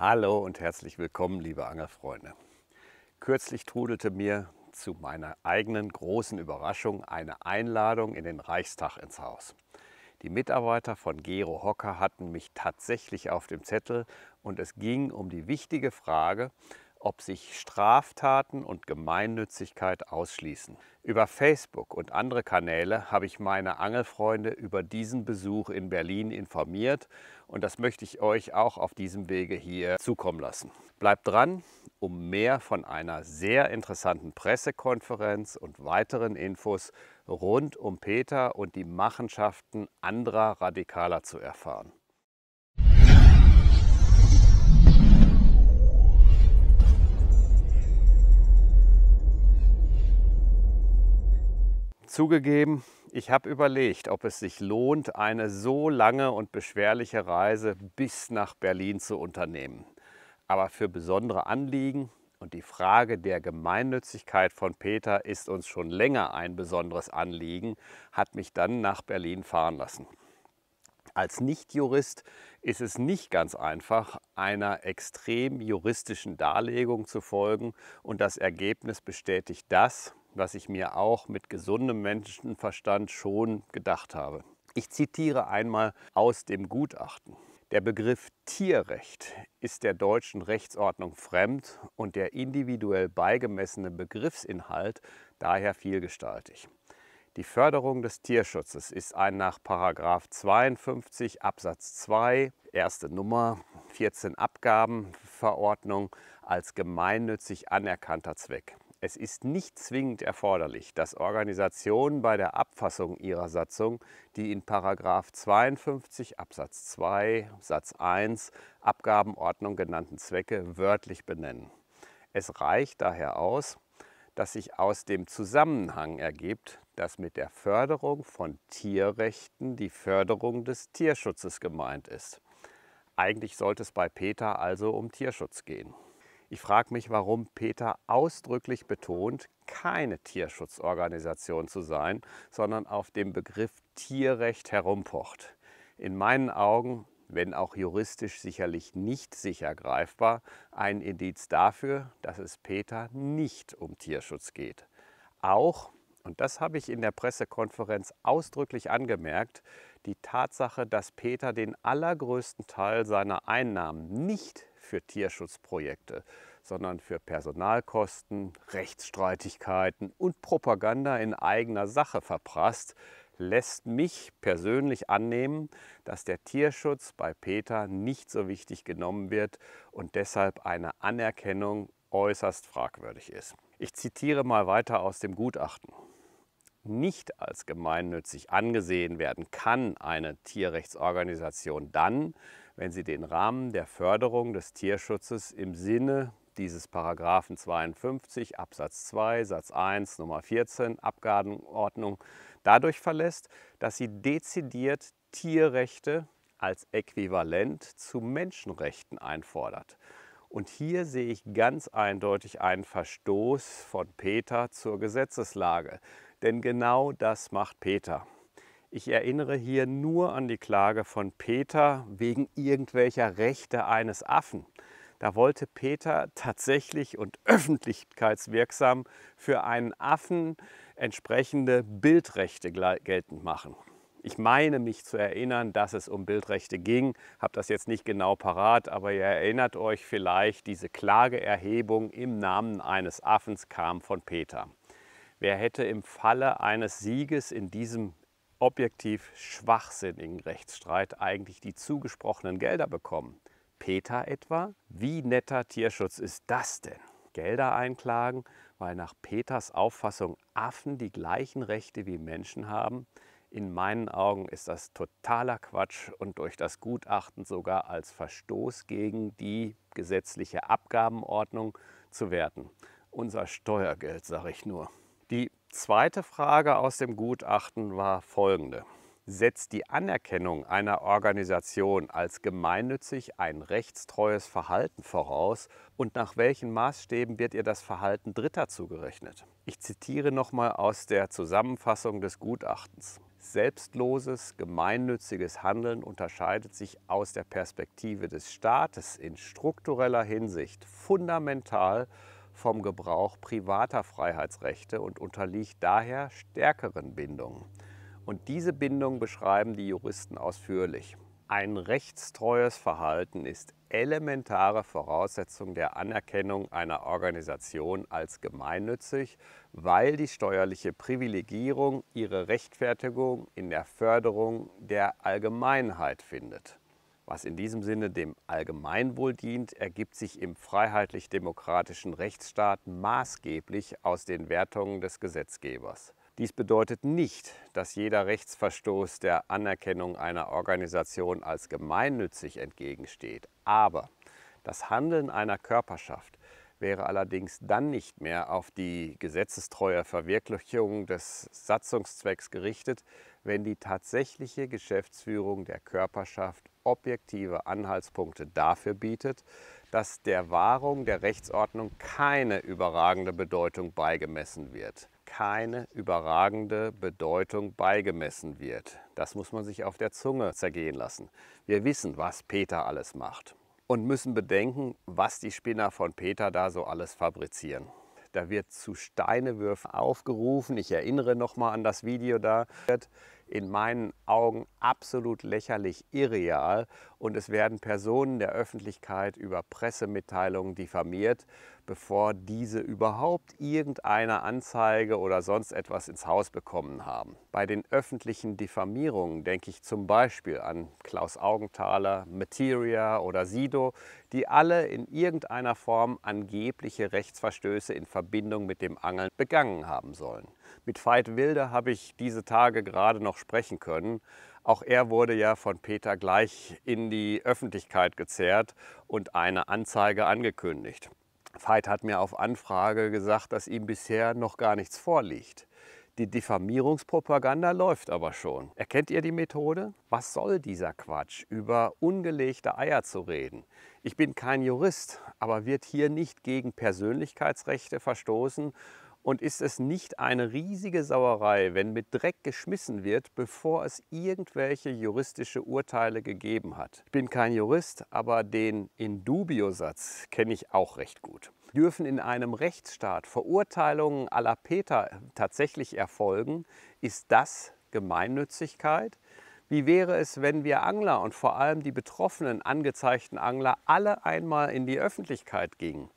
Hallo und herzlich willkommen, liebe Angelfreunde. Kürzlich trudelte mir zu meiner eigenen großen Überraschung eine Einladung in den Reichstag ins Haus. Die Mitarbeiter von Gero Hocker hatten mich tatsächlich auf dem Zettel und es ging um die wichtige Frage, ob sich Straftaten und Gemeinnützigkeit ausschließen. Über Facebook und andere Kanäle habe ich meine Angelfreunde über diesen Besuch in Berlin informiert und das möchte ich euch auch auf diesem Wege hier zukommen lassen. Bleibt dran, um mehr von einer sehr interessanten Pressekonferenz und weiteren Infos rund um Peter und die Machenschaften anderer Radikaler zu erfahren. Zugegeben, ich habe überlegt, ob es sich lohnt, eine so lange und beschwerliche Reise bis nach Berlin zu unternehmen. Aber für besondere Anliegen und die Frage der Gemeinnützigkeit von Peter ist uns schon länger ein besonderes Anliegen, hat mich dann nach Berlin fahren lassen. Als Nichtjurist ist es nicht ganz einfach, einer extrem juristischen Darlegung zu folgen und das Ergebnis bestätigt das, was ich mir auch mit gesundem Menschenverstand schon gedacht habe. Ich zitiere einmal aus dem Gutachten. Der Begriff Tierrecht ist der deutschen Rechtsordnung fremd und der individuell beigemessene Begriffsinhalt daher vielgestaltig. Die Förderung des Tierschutzes ist ein nach 52 Absatz 2 erste Nummer 14 Abgabenverordnung als gemeinnützig anerkannter Zweck. Es ist nicht zwingend erforderlich, dass Organisationen bei der Abfassung ihrer Satzung die in 52 Absatz 2 Satz 1 Abgabenordnung genannten Zwecke wörtlich benennen. Es reicht daher aus, dass sich aus dem Zusammenhang ergibt, dass mit der Förderung von Tierrechten die Förderung des Tierschutzes gemeint ist. Eigentlich sollte es bei Peter also um Tierschutz gehen. Ich frage mich, warum Peter ausdrücklich betont, keine Tierschutzorganisation zu sein, sondern auf dem Begriff Tierrecht herumpocht. In meinen Augen, wenn auch juristisch sicherlich nicht sicher greifbar, ein Indiz dafür, dass es Peter nicht um Tierschutz geht. Auch, und das habe ich in der Pressekonferenz ausdrücklich angemerkt, die Tatsache, dass Peter den allergrößten Teil seiner Einnahmen nicht für Tierschutzprojekte, sondern für Personalkosten, Rechtsstreitigkeiten und Propaganda in eigener Sache verprasst, lässt mich persönlich annehmen, dass der Tierschutz bei Peter nicht so wichtig genommen wird und deshalb eine Anerkennung äußerst fragwürdig ist. Ich zitiere mal weiter aus dem Gutachten. Nicht als gemeinnützig angesehen werden kann eine Tierrechtsorganisation dann, wenn sie den Rahmen der Förderung des Tierschutzes im Sinne dieses Paragraphen 52 Absatz 2 Satz 1 Nummer 14 Abgabenordnung dadurch verlässt, dass sie dezidiert Tierrechte als äquivalent zu Menschenrechten einfordert. Und hier sehe ich ganz eindeutig einen Verstoß von Peter zur Gesetzeslage. Denn genau das macht Peter. Ich erinnere hier nur an die Klage von Peter wegen irgendwelcher Rechte eines Affen. Da wollte Peter tatsächlich und öffentlichkeitswirksam für einen Affen entsprechende Bildrechte geltend machen. Ich meine mich zu erinnern, dass es um Bildrechte ging, habe das jetzt nicht genau parat, aber ihr erinnert euch vielleicht, diese Klageerhebung im Namen eines Affens kam von Peter. Wer hätte im Falle eines Sieges in diesem objektiv schwachsinnigen Rechtsstreit eigentlich die zugesprochenen Gelder bekommen. Peter etwa? Wie netter Tierschutz ist das denn? Gelder einklagen, weil nach Peters Auffassung Affen die gleichen Rechte wie Menschen haben? In meinen Augen ist das totaler Quatsch und durch das Gutachten sogar als Verstoß gegen die gesetzliche Abgabenordnung zu werten. Unser Steuergeld, sage ich nur zweite Frage aus dem Gutachten war folgende. Setzt die Anerkennung einer Organisation als gemeinnützig ein rechtstreues Verhalten voraus und nach welchen Maßstäben wird ihr das Verhalten Dritter zugerechnet? Ich zitiere nochmal aus der Zusammenfassung des Gutachtens. Selbstloses, gemeinnütziges Handeln unterscheidet sich aus der Perspektive des Staates in struktureller Hinsicht fundamental vom Gebrauch privater Freiheitsrechte und unterliegt daher stärkeren Bindungen. Und diese Bindungen beschreiben die Juristen ausführlich. Ein rechtstreues Verhalten ist elementare Voraussetzung der Anerkennung einer Organisation als gemeinnützig, weil die steuerliche Privilegierung ihre Rechtfertigung in der Förderung der Allgemeinheit findet. Was in diesem Sinne dem Allgemeinwohl dient, ergibt sich im freiheitlich-demokratischen Rechtsstaat maßgeblich aus den Wertungen des Gesetzgebers. Dies bedeutet nicht, dass jeder Rechtsverstoß der Anerkennung einer Organisation als gemeinnützig entgegensteht, aber das Handeln einer Körperschaft wäre allerdings dann nicht mehr auf die gesetzestreue Verwirklichung des Satzungszwecks gerichtet, wenn die tatsächliche Geschäftsführung der Körperschaft objektive Anhaltspunkte dafür bietet, dass der Wahrung der Rechtsordnung keine überragende Bedeutung beigemessen wird. Keine überragende Bedeutung beigemessen wird. Das muss man sich auf der Zunge zergehen lassen. Wir wissen, was Peter alles macht und müssen bedenken, was die Spinner von Peter da so alles fabrizieren. Da wird zu Steinewürfen aufgerufen. Ich erinnere nochmal an das Video da. In meinen Augen absolut lächerlich irreal. Und es werden Personen der Öffentlichkeit über Pressemitteilungen diffamiert bevor diese überhaupt irgendeine Anzeige oder sonst etwas ins Haus bekommen haben. Bei den öffentlichen Diffamierungen denke ich zum Beispiel an Klaus Augenthaler, Materia oder Sido, die alle in irgendeiner Form angebliche Rechtsverstöße in Verbindung mit dem Angeln begangen haben sollen. Mit Veit Wilde habe ich diese Tage gerade noch sprechen können. Auch er wurde ja von Peter gleich in die Öffentlichkeit gezerrt und eine Anzeige angekündigt. Veit hat mir auf Anfrage gesagt, dass ihm bisher noch gar nichts vorliegt. Die Diffamierungspropaganda läuft aber schon. Erkennt ihr die Methode? Was soll dieser Quatsch, über ungelegte Eier zu reden? Ich bin kein Jurist, aber wird hier nicht gegen Persönlichkeitsrechte verstoßen und ist es nicht eine riesige Sauerei, wenn mit Dreck geschmissen wird, bevor es irgendwelche juristische Urteile gegeben hat? Ich bin kein Jurist, aber den In satz kenne ich auch recht gut. Dürfen in einem Rechtsstaat Verurteilungen à la Peter tatsächlich erfolgen? Ist das Gemeinnützigkeit? Wie wäre es, wenn wir Angler und vor allem die betroffenen angezeigten Angler alle einmal in die Öffentlichkeit gingen?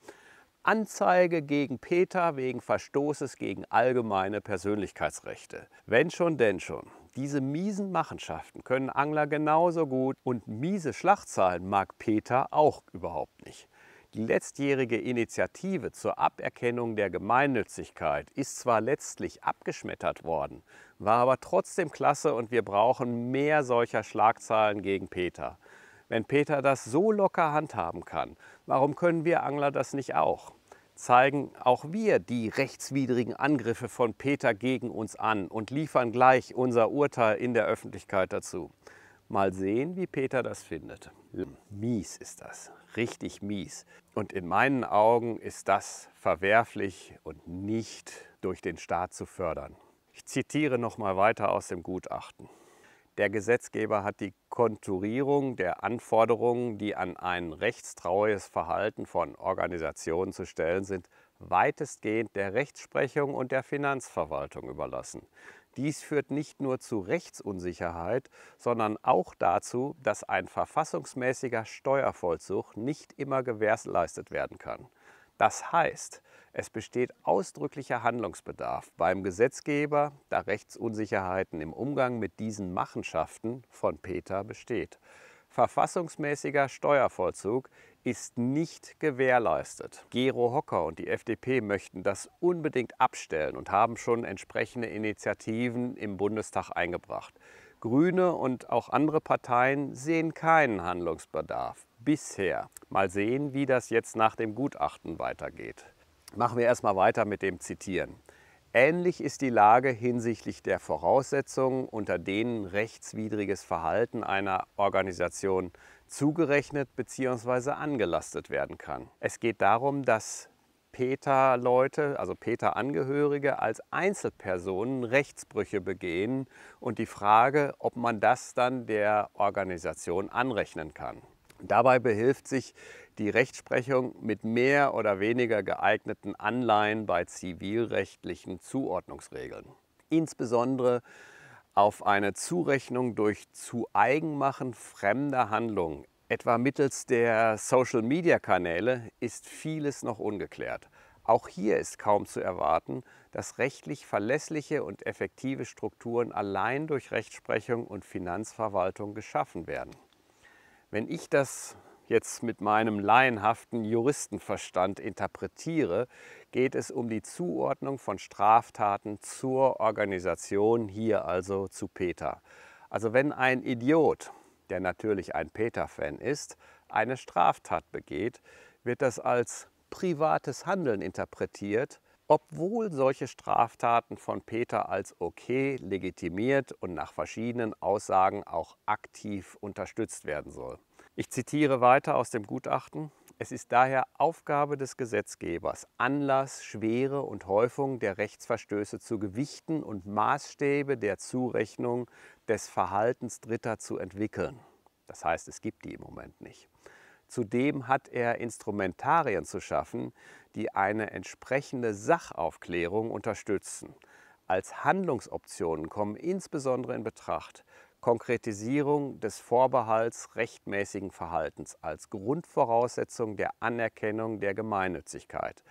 Anzeige gegen Peter wegen Verstoßes gegen allgemeine Persönlichkeitsrechte. Wenn schon, denn schon. Diese miesen Machenschaften können Angler genauso gut und miese Schlachtzahlen mag Peter auch überhaupt nicht. Die letztjährige Initiative zur Aberkennung der Gemeinnützigkeit ist zwar letztlich abgeschmettert worden, war aber trotzdem klasse und wir brauchen mehr solcher Schlagzeilen gegen Peter. Wenn Peter das so locker handhaben kann, warum können wir Angler das nicht auch? Zeigen auch wir die rechtswidrigen Angriffe von Peter gegen uns an und liefern gleich unser Urteil in der Öffentlichkeit dazu. Mal sehen, wie Peter das findet. Mies ist das, richtig mies. Und in meinen Augen ist das verwerflich und nicht durch den Staat zu fördern. Ich zitiere noch mal weiter aus dem Gutachten. Der Gesetzgeber hat die Konturierung der Anforderungen, die an ein rechtstreues Verhalten von Organisationen zu stellen sind, weitestgehend der Rechtsprechung und der Finanzverwaltung überlassen. Dies führt nicht nur zu Rechtsunsicherheit, sondern auch dazu, dass ein verfassungsmäßiger Steuervollzug nicht immer gewährleistet werden kann. Das heißt, es besteht ausdrücklicher Handlungsbedarf beim Gesetzgeber, da Rechtsunsicherheiten im Umgang mit diesen Machenschaften von Peter besteht. Verfassungsmäßiger Steuervollzug ist nicht gewährleistet. Gero Hocker und die FDP möchten das unbedingt abstellen und haben schon entsprechende Initiativen im Bundestag eingebracht. Grüne und auch andere Parteien sehen keinen Handlungsbedarf bisher. Mal sehen, wie das jetzt nach dem Gutachten weitergeht. Machen wir erstmal weiter mit dem Zitieren. Ähnlich ist die Lage hinsichtlich der Voraussetzungen, unter denen rechtswidriges Verhalten einer Organisation zugerechnet bzw. angelastet werden kann. Es geht darum, dass PETA-Leute, also PETA-Angehörige, als Einzelpersonen Rechtsbrüche begehen und die Frage, ob man das dann der Organisation anrechnen kann. Dabei behilft sich die Rechtsprechung mit mehr oder weniger geeigneten Anleihen bei zivilrechtlichen Zuordnungsregeln. Insbesondere auf eine Zurechnung durch Zueigenmachen fremder Handlungen, etwa mittels der Social-Media-Kanäle, ist vieles noch ungeklärt. Auch hier ist kaum zu erwarten, dass rechtlich verlässliche und effektive Strukturen allein durch Rechtsprechung und Finanzverwaltung geschaffen werden. Wenn ich das jetzt mit meinem laienhaften Juristenverstand interpretiere, geht es um die Zuordnung von Straftaten zur Organisation, hier also zu Peter. Also wenn ein Idiot, der natürlich ein Peter-Fan ist, eine Straftat begeht, wird das als privates Handeln interpretiert, obwohl solche Straftaten von Peter als okay legitimiert und nach verschiedenen Aussagen auch aktiv unterstützt werden soll. Ich zitiere weiter aus dem Gutachten. Es ist daher Aufgabe des Gesetzgebers, Anlass, Schwere und Häufung der Rechtsverstöße zu gewichten und Maßstäbe der Zurechnung des Verhaltens Dritter zu entwickeln. Das heißt, es gibt die im Moment nicht. Zudem hat er Instrumentarien zu schaffen, die eine entsprechende Sachaufklärung unterstützen. Als Handlungsoptionen kommen insbesondere in Betracht Konkretisierung des Vorbehalts rechtmäßigen Verhaltens als Grundvoraussetzung der Anerkennung der Gemeinnützigkeit.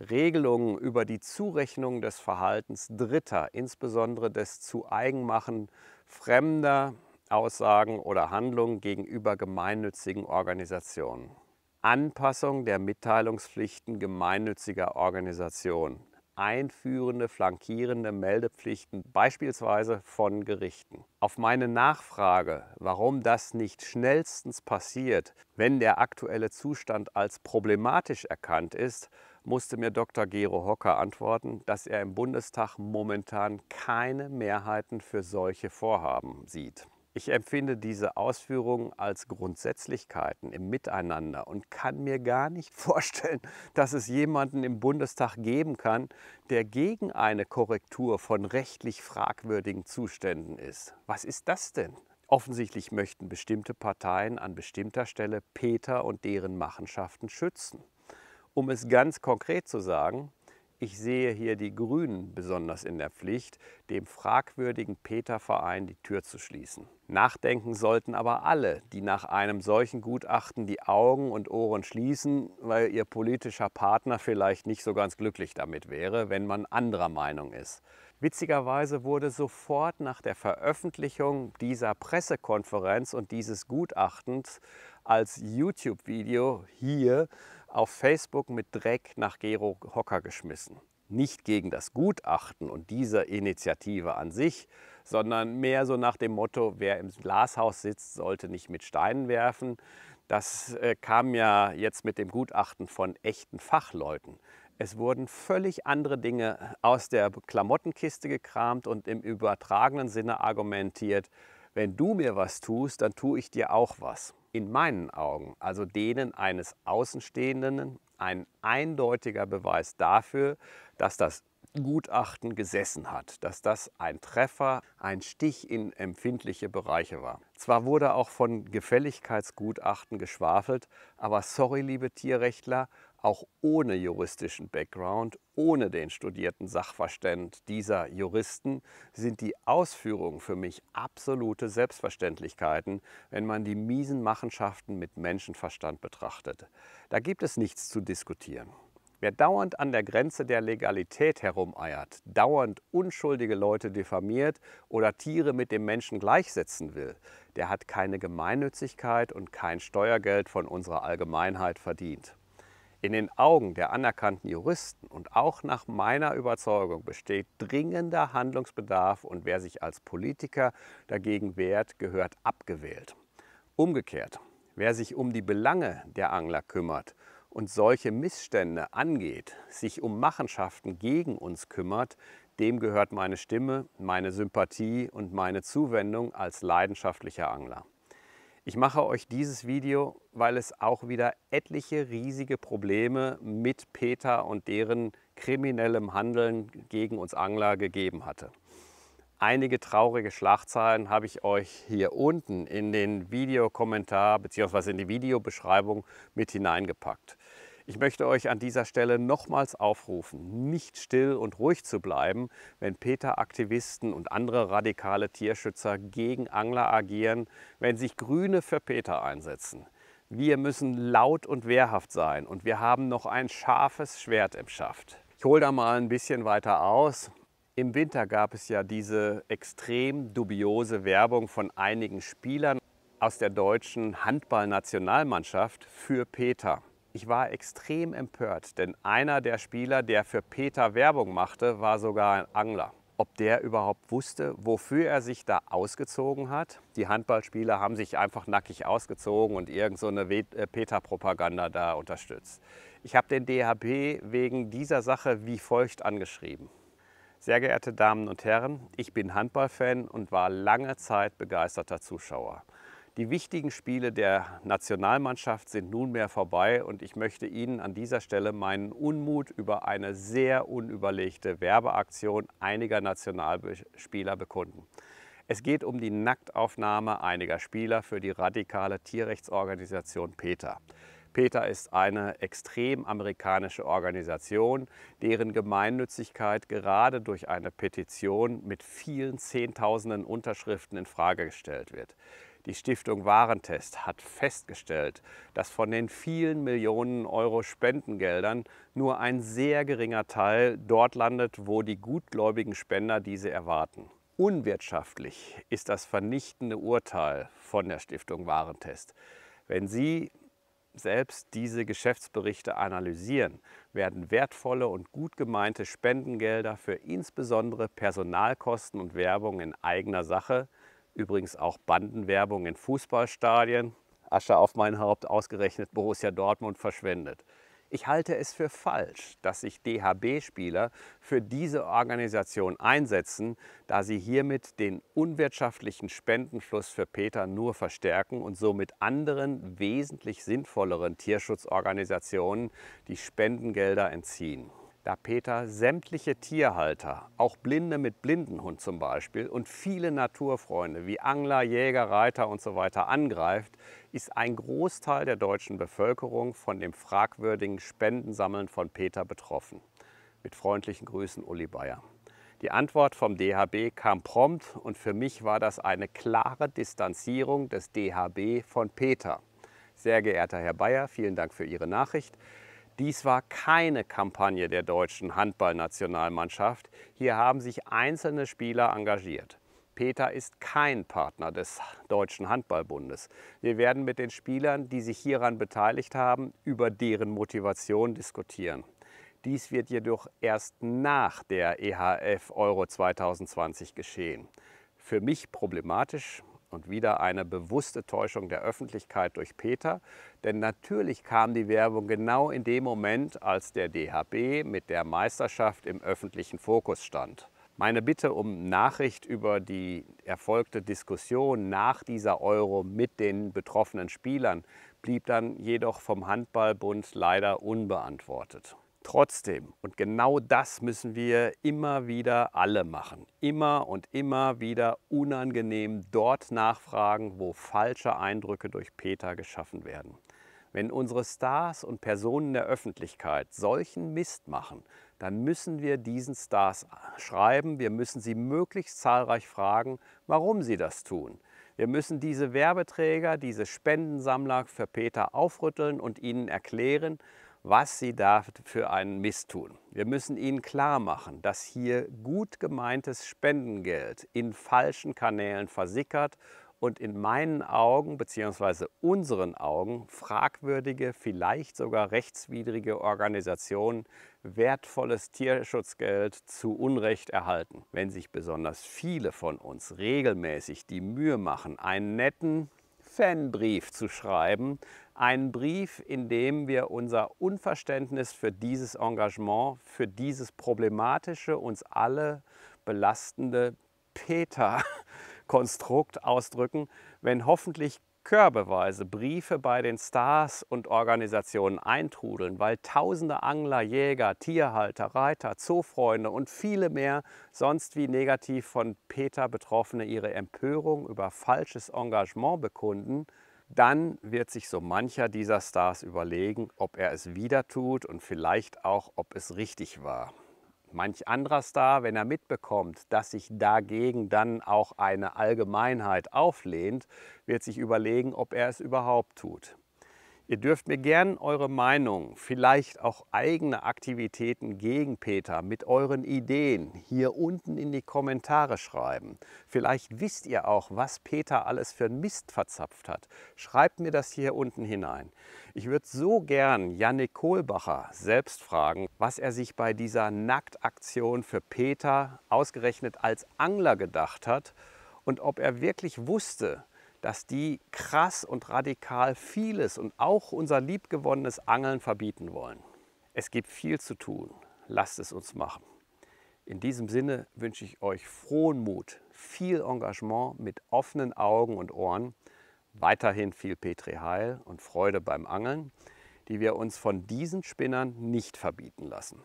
Regelungen über die Zurechnung des Verhaltens Dritter, insbesondere des Zueigenmachen fremder Aussagen oder Handlungen gegenüber gemeinnützigen Organisationen. Anpassung der Mitteilungspflichten gemeinnütziger Organisationen einführende, flankierende Meldepflichten, beispielsweise von Gerichten. Auf meine Nachfrage, warum das nicht schnellstens passiert, wenn der aktuelle Zustand als problematisch erkannt ist, musste mir Dr. Gero Hocker antworten, dass er im Bundestag momentan keine Mehrheiten für solche Vorhaben sieht. Ich empfinde diese Ausführungen als Grundsätzlichkeiten im Miteinander und kann mir gar nicht vorstellen, dass es jemanden im Bundestag geben kann, der gegen eine Korrektur von rechtlich fragwürdigen Zuständen ist. Was ist das denn? Offensichtlich möchten bestimmte Parteien an bestimmter Stelle Peter und deren Machenschaften schützen. Um es ganz konkret zu sagen, ich sehe hier die Grünen besonders in der Pflicht, dem fragwürdigen Peter-Verein die Tür zu schließen. Nachdenken sollten aber alle, die nach einem solchen Gutachten die Augen und Ohren schließen, weil ihr politischer Partner vielleicht nicht so ganz glücklich damit wäre, wenn man anderer Meinung ist. Witzigerweise wurde sofort nach der Veröffentlichung dieser Pressekonferenz und dieses Gutachtens als YouTube-Video hier auf Facebook mit Dreck nach Gero Hocker geschmissen. Nicht gegen das Gutachten und diese Initiative an sich, sondern mehr so nach dem Motto, wer im Glashaus sitzt, sollte nicht mit Steinen werfen. Das äh, kam ja jetzt mit dem Gutachten von echten Fachleuten. Es wurden völlig andere Dinge aus der Klamottenkiste gekramt und im übertragenen Sinne argumentiert, wenn du mir was tust, dann tue ich dir auch was. In meinen Augen, also denen eines Außenstehenden, ein eindeutiger Beweis dafür, dass das Gutachten gesessen hat, dass das ein Treffer, ein Stich in empfindliche Bereiche war. Zwar wurde auch von Gefälligkeitsgutachten geschwafelt, aber sorry, liebe Tierrechtler, auch ohne juristischen Background, ohne den studierten Sachverstand dieser Juristen, sind die Ausführungen für mich absolute Selbstverständlichkeiten, wenn man die miesen Machenschaften mit Menschenverstand betrachtet. Da gibt es nichts zu diskutieren. Wer dauernd an der Grenze der Legalität herumeiert, dauernd unschuldige Leute diffamiert oder Tiere mit dem Menschen gleichsetzen will, der hat keine Gemeinnützigkeit und kein Steuergeld von unserer Allgemeinheit verdient. In den Augen der anerkannten Juristen und auch nach meiner Überzeugung besteht dringender Handlungsbedarf und wer sich als Politiker dagegen wehrt, gehört abgewählt. Umgekehrt, wer sich um die Belange der Angler kümmert und solche Missstände angeht, sich um Machenschaften gegen uns kümmert, dem gehört meine Stimme, meine Sympathie und meine Zuwendung als leidenschaftlicher Angler. Ich mache euch dieses Video, weil es auch wieder etliche riesige Probleme mit Peter und deren kriminellem Handeln gegen uns Angler gegeben hatte. Einige traurige Schlagzeilen habe ich euch hier unten in den Videokommentar bzw. in die Videobeschreibung mit hineingepackt. Ich möchte euch an dieser Stelle nochmals aufrufen, nicht still und ruhig zu bleiben, wenn peter aktivisten und andere radikale Tierschützer gegen Angler agieren, wenn sich Grüne für Peter einsetzen. Wir müssen laut und wehrhaft sein und wir haben noch ein scharfes Schwert im Schaft. Ich hole da mal ein bisschen weiter aus. Im Winter gab es ja diese extrem dubiose Werbung von einigen Spielern aus der deutschen Handballnationalmannschaft für Peter. Ich war extrem empört, denn einer der Spieler, der für Peter Werbung machte, war sogar ein Angler. Ob der überhaupt wusste, wofür er sich da ausgezogen hat? Die Handballspieler haben sich einfach nackig ausgezogen und irgend so eine äh, Peter-Propaganda da unterstützt. Ich habe den DHB wegen dieser Sache wie folgt angeschrieben. Sehr geehrte Damen und Herren, ich bin Handballfan und war lange Zeit begeisterter Zuschauer. Die wichtigen Spiele der Nationalmannschaft sind nunmehr vorbei und ich möchte Ihnen an dieser Stelle meinen Unmut über eine sehr unüberlegte Werbeaktion einiger Nationalspieler bekunden. Es geht um die Nacktaufnahme einiger Spieler für die radikale Tierrechtsorganisation PETA. PETA ist eine extrem amerikanische Organisation, deren Gemeinnützigkeit gerade durch eine Petition mit vielen Zehntausenden Unterschriften in Frage gestellt wird. Die Stiftung Warentest hat festgestellt, dass von den vielen Millionen Euro Spendengeldern nur ein sehr geringer Teil dort landet, wo die gutgläubigen Spender diese erwarten. Unwirtschaftlich ist das vernichtende Urteil von der Stiftung Warentest. Wenn Sie selbst diese Geschäftsberichte analysieren, werden wertvolle und gut gemeinte Spendengelder für insbesondere Personalkosten und Werbung in eigener Sache Übrigens auch Bandenwerbung in Fußballstadien. Asche auf mein Haupt, ausgerechnet Borussia Dortmund verschwendet. Ich halte es für falsch, dass sich DHB-Spieler für diese Organisation einsetzen, da sie hiermit den unwirtschaftlichen Spendenfluss für Peter nur verstärken und somit anderen wesentlich sinnvolleren Tierschutzorganisationen die Spendengelder entziehen da Peter sämtliche Tierhalter, auch Blinde mit Blindenhund zum Beispiel, und viele Naturfreunde wie Angler, Jäger, Reiter usw. So angreift, ist ein Großteil der deutschen Bevölkerung von dem fragwürdigen Spendensammeln von Peter betroffen. Mit freundlichen Grüßen, Uli Bayer. Die Antwort vom DHB kam prompt und für mich war das eine klare Distanzierung des DHB von Peter. Sehr geehrter Herr Bayer, vielen Dank für Ihre Nachricht. Dies war keine Kampagne der deutschen Handballnationalmannschaft. Hier haben sich einzelne Spieler engagiert. Peter ist kein Partner des Deutschen Handballbundes. Wir werden mit den Spielern, die sich hieran beteiligt haben, über deren Motivation diskutieren. Dies wird jedoch erst nach der EHF Euro 2020 geschehen. Für mich problematisch, und wieder eine bewusste Täuschung der Öffentlichkeit durch Peter. Denn natürlich kam die Werbung genau in dem Moment, als der DHB mit der Meisterschaft im öffentlichen Fokus stand. Meine Bitte um Nachricht über die erfolgte Diskussion nach dieser Euro mit den betroffenen Spielern blieb dann jedoch vom Handballbund leider unbeantwortet. Trotzdem, und genau das müssen wir immer wieder alle machen, immer und immer wieder unangenehm dort nachfragen, wo falsche Eindrücke durch Peter geschaffen werden. Wenn unsere Stars und Personen der Öffentlichkeit solchen Mist machen, dann müssen wir diesen Stars schreiben, wir müssen sie möglichst zahlreich fragen, warum sie das tun. Wir müssen diese Werbeträger, diese Spendensammler für Peter aufrütteln und ihnen erklären, was sie da für einen Mist tun. Wir müssen ihnen klar machen, dass hier gut gemeintes Spendengeld in falschen Kanälen versickert und in meinen Augen bzw. unseren Augen fragwürdige, vielleicht sogar rechtswidrige Organisationen wertvolles Tierschutzgeld zu Unrecht erhalten. Wenn sich besonders viele von uns regelmäßig die Mühe machen, einen netten Fanbrief zu schreiben, einen Brief, in dem wir unser Unverständnis für dieses Engagement, für dieses problematische, uns alle belastende Peter-Konstrukt ausdrücken, wenn hoffentlich körbeweise Briefe bei den Stars und Organisationen eintrudeln, weil tausende Angler, Jäger, Tierhalter, Reiter, Zoofreunde und viele mehr sonst wie negativ von Peter Betroffene ihre Empörung über falsches Engagement bekunden – dann wird sich so mancher dieser Stars überlegen, ob er es wieder tut und vielleicht auch, ob es richtig war. Manch anderer Star, wenn er mitbekommt, dass sich dagegen dann auch eine Allgemeinheit auflehnt, wird sich überlegen, ob er es überhaupt tut. Ihr dürft mir gern eure Meinung, vielleicht auch eigene Aktivitäten gegen Peter mit euren Ideen hier unten in die Kommentare schreiben. Vielleicht wisst ihr auch, was Peter alles für einen Mist verzapft hat. Schreibt mir das hier unten hinein. Ich würde so gern Janik Kohlbacher selbst fragen, was er sich bei dieser Nacktaktion für Peter ausgerechnet als Angler gedacht hat und ob er wirklich wusste, dass die krass und radikal vieles und auch unser liebgewonnenes Angeln verbieten wollen. Es gibt viel zu tun. Lasst es uns machen. In diesem Sinne wünsche ich euch frohen Mut, viel Engagement mit offenen Augen und Ohren, weiterhin viel Petri Heil und Freude beim Angeln, die wir uns von diesen Spinnern nicht verbieten lassen.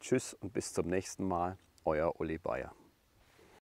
Tschüss und bis zum nächsten Mal, euer Uli Bayer.